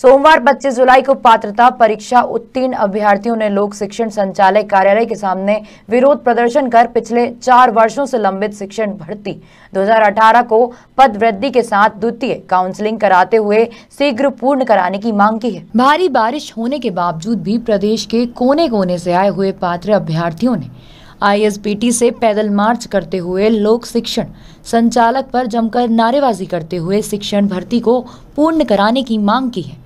सोमवार 25 जुलाई को पात्रता परीक्षा उत्तीर्ण अभ्यर्थियों ने लोक शिक्षण संचालय कार्यालय के सामने विरोध प्रदर्शन कर पिछले चार वर्षों से लंबित शिक्षण भर्ती 2018 को पद वृद्धि के साथ द्वितीय काउंसलिंग कराते हुए शीघ्र पूर्ण कराने की मांग की है भारी बारिश होने के बावजूद भी प्रदेश के कोने कोने से आए हुए पात्र अभ्यार्थियों ने आई से पैदल मार्च करते हुए लोक शिक्षण संचालक पर जमकर नारेबाजी करते हुए शिक्षण भर्ती को पूर्ण कराने की मांग की है